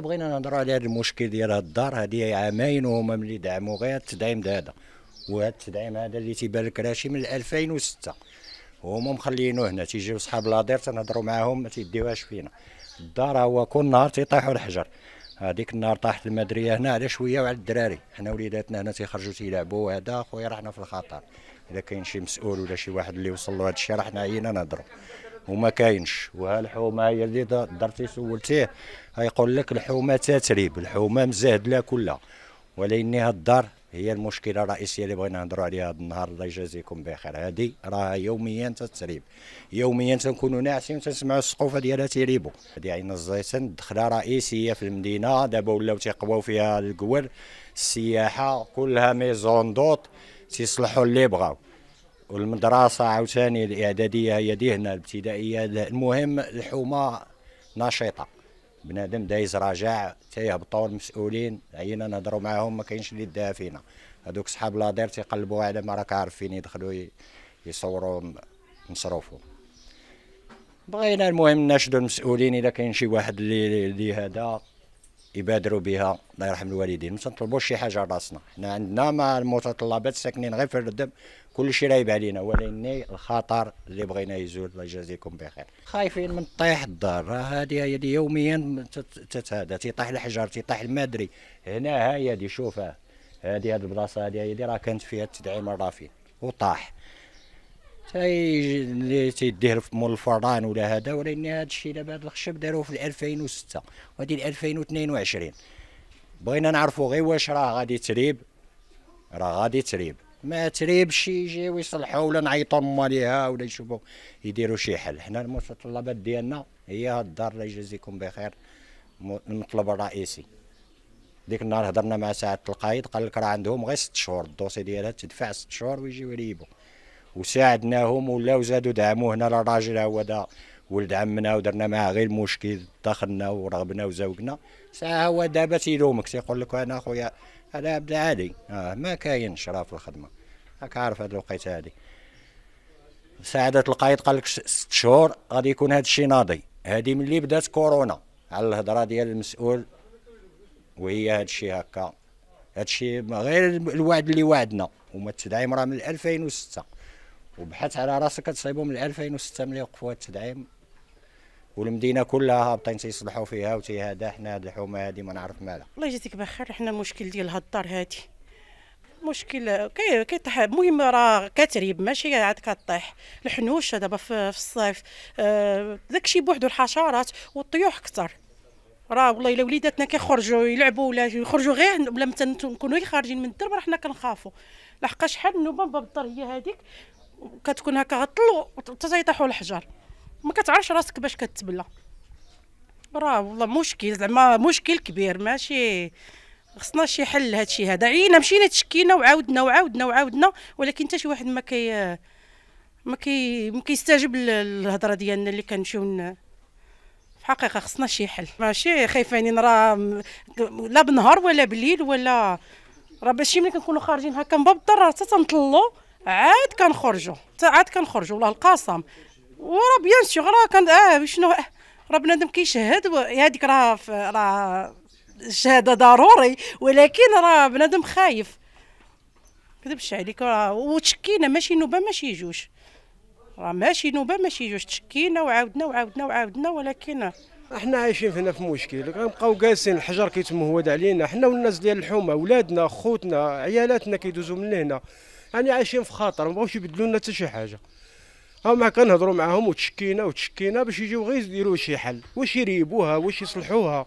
بغينا نهضروا على هذا المشكل ديال هاد الدار هذه عامين وهما ملي دعموا غير التدعيم هذا وهذا التدعيم هذا اللي تيبان لك راشي من 2006 هما مخلينوه هنا تيجيو صحاب دير تنهضروا معاهم ما تيديوهاش فينا الدار هو كل نهار تيطيحوا الحجر هذيك النهار طاحت المدريه هنا على شويه وعلى الدراري حنا وليداتنا هنا تيخرجوا تيلعبوا هذا خويا رحنا في الخطر اذا كاين شي مسؤول ولا شي واحد اللي وصل له هذا الشيء راه حنا عينا نهضروا وما كاينش وهالحومه هي اللي درتي سولتيه غيقول لك الحومه تتريب الحومه مزهدله كلها ولكن الدار هي المشكله الرئيسيه اللي بغينا نهضروا عليها هذا النهار الله يجازيكم بخير هذه راها يوميا تتريب يوميا تنكونوا ناعسين تنسمعوا السقوفه ديالها تيريبو هذه عين الزيتون دخله رئيسيه في المدينه دابا ولاو تيقواو فيها الكور السياحه كلها ميزون دوط تيصلحوا اللي بغاو والمدرسه عاوتاني الاعداديه هي دي هنا الابتدائيه المهم الحومه نشيطه بنادم دايز راجع تيهبطوا المسؤولين عينا نهضروا معاهم ما كاينش اللي داها فينا هذوك صحاب لاضير تيقلبوا على ما راك عارف فين يدخلوا يصوروا مصروفو بغينا المهم نشدوا المسؤولين الا كاين شي واحد اللي هذا يبادروا بها الله يرحم الوالدين ما تنطلبوش شي حاجه راسنا حنا عندنا ما المتطلبات ساكنين غير في الردم كل شيء رايب علينا ولكن الخطر اللي بغينا يزول الله يجازيكم بخير خايفين من طيح الدار راه هذه هي يوميا تتهدى تيطيح الحجر تيطيح المدري هنا ها هي دي شوفها هذه هذه البلاصه هذه هي راه كانت فيها التدعيم الرافي وطاح اللي تيديه مول الفران ولا هذا ولكن هذا الشيء دابا هذا الخشب داروه في 2006 وهذه 2022 بغينا نعرفوا غير واش راه غادي تريب راه غادي تريب ما تريبش يجي يجيو ولا نعيطوا ماليها ولا يشوفوا يديروا شي حل حنا المتطلبات ديالنا هي هاد الدار الله يجازيكم بخير المطلب الرئيسي ديك النهار هضرنا مع سعاده القايد قال لك راه عندهم غير ست شهور الدوسي ديالها تدفع ست شهور ويجيو يريبوا وساعدناهم ولاو زادوا دعموا هنا للراجل هو دا ولد عمنا ودرنا معاه غير مشكل دخلنا ورغبنا وزوجنا ساعه هو دابا تيلومك تيقول لك انا خويا انا عبد العالي آه ما كاين شرف في الخدمه راك عارف هاد الوقيته هادي سعادة القايد قال لك ست شهور غادي يكون هذا الشيء ناضي هذه ملي بدات كورونا على الهضره ديال المسؤول وهي هذا الشيء هكا هذا الشيء غير الوعد اللي وعدنا وما تدعي راه من 2006 وبحث على راسك كتصيبهم من 2006 ملي وقفوا التدعيم والمدينه كلها هابطين تيصلحوا فيها وتيهادا حنا هاد الحومه هادي ما نعرف مالها الله يجزيك بخير حنا المشكل ديال هاد الدار هادي مشكل كي كيطيح المهم راه كتريب ماشي عاد كطيح الحنوشه دابا في الصيف آه، داكشي بوحدو الحشرات والطيوح كثر راه والله الا وليداتنا كيخرجوا يلعبوا ولا يخرجوا غير بلا ما نكونوا خارجين من الدرب راه حنا كنخافوا لحقاش شحال النوبه باب الدار هي هذيك كتكون هكا غطلو حتى الحجر ما كتعرفش راسك باش كتبلى راه والله مشكل زعما مشكل كبير ماشي خصنا شي حل هادشي هذا عينا مشينا تشكينا وعاودنا وعاودنا وعاودنا ولكن حتى شي واحد ما كي ما كي ما كيستجب للهضره ديالنا اللي كنمشيو في حقيقه خصنا شي حل ماشي خايفانين راه لا بنهار ولا بليل ولا راه باش ملي كنكونوا خارجين هكا مبابطر راه حتى تنطلو عاد كنخرجوا حتى عاد كنخرجوا والله القاسم ورا بيان سيغ راه كان اه شنو آه، راه بنادم كيشهد يعني هذيك راه راه الشهاده ضروري ولكن راه بنادم خايف كذبش عليك راه وتشكينا ماشي نوبه ماشي جوج راه ماشي نوبه ماشي جوج تشكينا وعاودنا وعاودنا وعاودنا ولكن احنا عايشين هنا في مشكل كنبقاو جالسين الحجر كيتمهود علينا حنا والناس ديال الحومه ولادنا خوتنا عيالاتنا كيدوزوا من هنا يعني عايشين في خاطر ما بغاوش يبدلوا لنا حتى شي حاجه هما كنهضروا معاهم وتشكينا وتشكينا باش يجيو غير يديروا شي حل واش يريبوها واش يصلحوها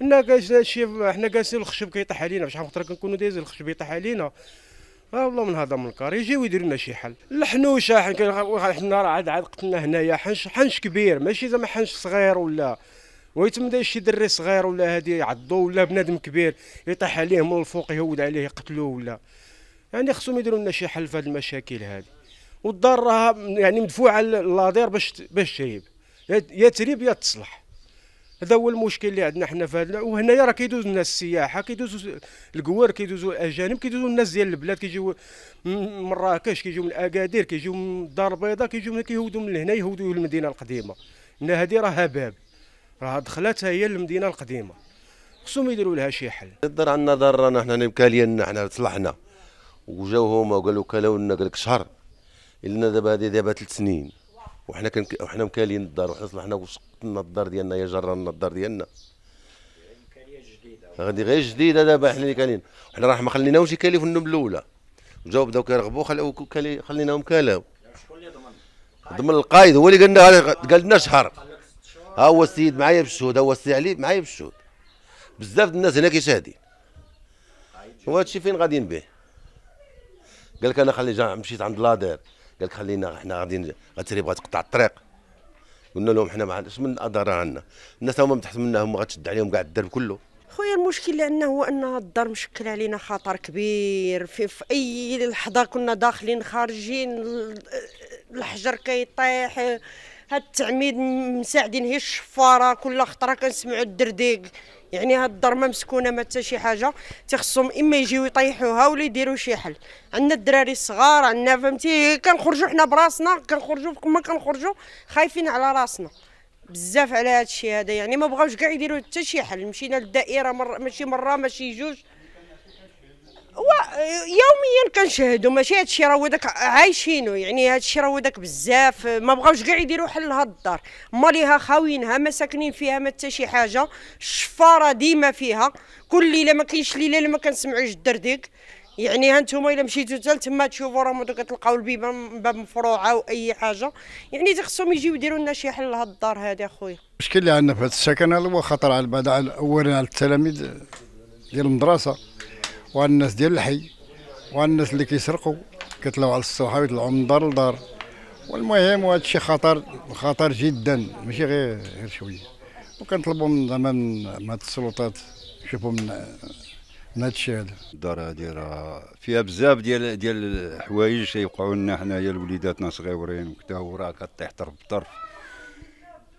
حنا جالسين شي حنا جالسين الخشب كيطيح علينا شحال من خطره كنكونوا دايزين الخشب يطيح علينا اه والله من هذا الكار يجيو يديروا لنا شي حل الحنوشه حنا راه عاد عاد قتلنا هنايا حنش حنش كبير ماشي زعما حنش صغير ولا ويتم شي دري صغير ولا هادي عضو ولا بنادم كبير يطيح عليه من الفوق يهود عليه يقتلوه ولا يعني خصهم يديروا لنا شي حل في هذه المشاكل هذه والدار راها يعني مدفوعه للادير باش باش تريب يا تريب يا تصلح هذا هو المشكل اللي عندنا حنا في هذا وهنايا راه كيدوز الناس السياحه كيدوزوا الكوار كيدوزوا الاجانب كيدوزوا الناس ديال البلاد كيجيو من مراكش كيجيو من اكادير كيجيو من الدار البيضاء كيجيو من كيهودوا من هنا يهودوا للمدينه القديمه ان هذه راها باب راه دخلتها هي للمدينه القديمه خصهم يديروا لها شي حل الدار عندنا دار رانا حنا مكاليين حنا صلحنا وجاو هما وقالوا لنا قال لك شهر لنا دابا هذه دابا ثلاث سنين وحنا كان وحنا مكالين الدار وحنا صلحنا وسقطنا الدار ديالنا يا جرنا الدار ديالنا غادي غير جديده دابا حنا اللي كالين حنا راه ما خليناهمش النوم الاولى وجاو بداو كيرغبوا خليناهم كالاو ضمن القايد هو اللي قال لنا قال لنا شهر ها هو السيد معايا بالشهود ها هو السي علي معايا بالشهود بزاف الناس هنا كيشهدي وهذا الشيء فين غاديين به قال لك انا خلي مشيت عند لادير قال لك خلينا احنا غاديين غتري بغات تقطع الطريق قلنا لهم حنا ما عندناش من اضرار عندنا الناس هما من تحت منا هما غتشد عليهم كاع الدرب كله خويا المشكل اللي عندنا هو ان الدار مشكل علينا خطر كبير في, في اي لحظه كنا داخلين خارجين الحجر كيطيح هاد التعميد مساعدين هي الشفاره كل خطره كنسمعوا الدرديق يعني هاد الدار ما مسكونه ما حتى شي حاجه تيخصهم اما يجيو يطيحوها ولا يديروا شي حل عندنا الدراري الصغار عندنا فهمتي كنخرجوا حنا براسنا كنخرجوا كما كنخرجوا خايفين على راسنا بزاف على هادشي هذا يعني ما بغاوش كاع يديروا حتى شي حل مشينا للدائره مر ماشي مره ماشي جوج يوميا كنشهدوا ماشي هادشي راهو داك عايشينو يعني هادشي راهو داك بزاف ما بغاوش كاع يديروا حل لهاد الدار ماليها خاوينها ما ساكنين فيها ما حتى شي حاجه الشفاره ديما فيها كل ليله ما كاينش ليله اللي ما كنسمعوش الدرديك يعني هانتوما الا مشيتو حتى تما تشوفوا راهم كتلقاو البيبان من باب مفروعه واي حاجه يعني خصهم يجيو يديروا لنا شي حل لهاد الدار هذه اخويا المشكل اللي عندنا في هذا السكن هو خطر على بعد اولا على التلاميذ ديال المدرسه والناس ديال الحي والناس اللي كيسرقوا كيطلعوا على الصحاب ويطلعوا من دار لدار والمهم وهذا الشيء خطر خطر جدا ماشي غير غير شويه وكنطلبوا من زعما من هاد السلطات يشوفوا من من هاد الشيء هذا الدار هذه راه فيها بزاف ديال ديال الحوايج تيوقعوا لنا حنايا لوليداتنا صغيورين وكذا وراه كطيح طرف بطرف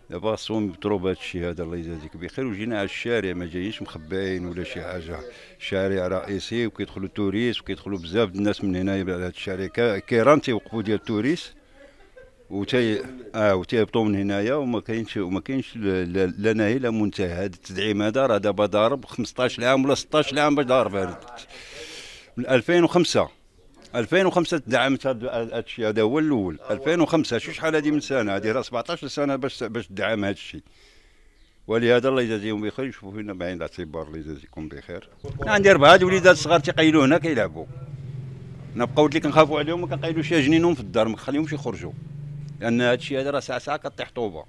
دابا خصهم يبطروا بهذا الشيء هذا الله يجازيك بخير وجينا على الشارع ما جايينش مخباين ولا شي حاجه شارع رئيسي وكيدخلوا توريست وكيدخلوا بزاف الناس من هنايا على هذا الشارع كيران تيوقفوا ديال التوريست وتي اه وتيهبطوا من هنايا وما كاينش وما كاينش لا نهي لا منتهى هذا التدعيم هذا راه دابا ضارب 15 عام ولا 16 عام باش ضارب من 2005 2005 دعمت هذا الشيء هذا هو الاول 2005 آه، شو شحال هذه من سنه هذه راه 17 سنه باش باش تدعم هذا الشيء ولهذا الله يجازيهم بخير يشوفوا فينا بعين الاعتبار الله يجازيكم بخير عندي اربعه الوليدات صغار تيقيلوا هنا كيلعبوا انا بقا قلت لك نخافوا عليهم ما كنقيلوش جنينهم في الدار ما نخليهمش يخرجوا لان هذا الشيء هذا راه ساعه ساعه كطيح طوبه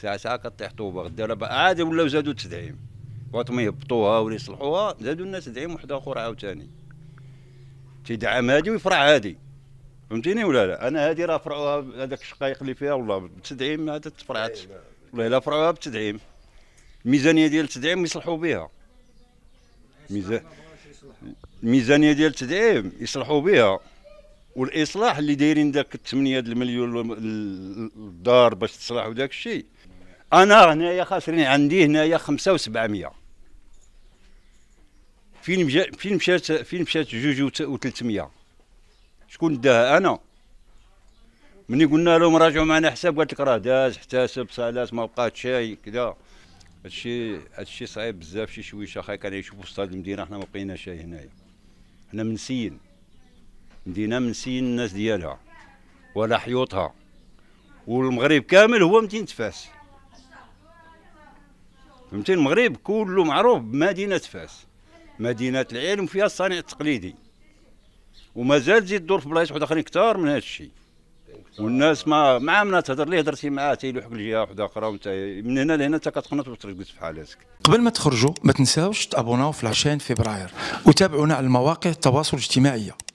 ساعه ساعه كطيح طوبه غدا راه عاد ولاو زادوا تدعيم وقت ما يهبطوها ولا يصلحوها زادوا الناس تدعيم واحد اخر عاوتاني تيدعم هادي ويفرع هادي فهمتيني ولا لا انا هادي راه فرعوها هذاك الشقايق اللي فيها والله بالتدعيم ما تفرعات نعم. والله الا فرعوها بالتدعيم الميزانيه ديال التدعيم يصلحوا بها الميزانيه ديال التدعيم يصلحوا بها والاصلاح اللي دايرين داك 8 المليون الدار باش تصلح وداك الشيء انا هنايا خاسرين عندي هنايا 5 و700 فين مجا... فين مشات فين مشات جوج و 300 شكون داها انا ملي قلنا لهم راجعوا معنا حساب قالت لك راه داز احتسب صالات ما بقات شاي كذا هادشي هادشي صعيب بزاف شي شويشه خاي يشوفوا في وسط هاد المدينه حنا ما بقينا شاي هنايا حنا منسيين مدينه منسيين الناس ديالها ولا حيوطها والمغرب كامل هو مدينه فاس فهمتي المغرب كله معروف بمدينه فاس مدينه العلم فيها الصانع التقليدي ومازال تزيد تدور في بلايص واحد اخرين كثار من هذا الشيء والناس ما مع من تهضر ليه هضرتي معاه تيلوحك لجهه واحده اخرى وانت من هنا لهنا انت كتقنط وترقد في حالاتك قبل ما تخرجوا ما تنساوش تابوناو في العشرين فبراير وتابعونا على المواقع التواصل الاجتماعي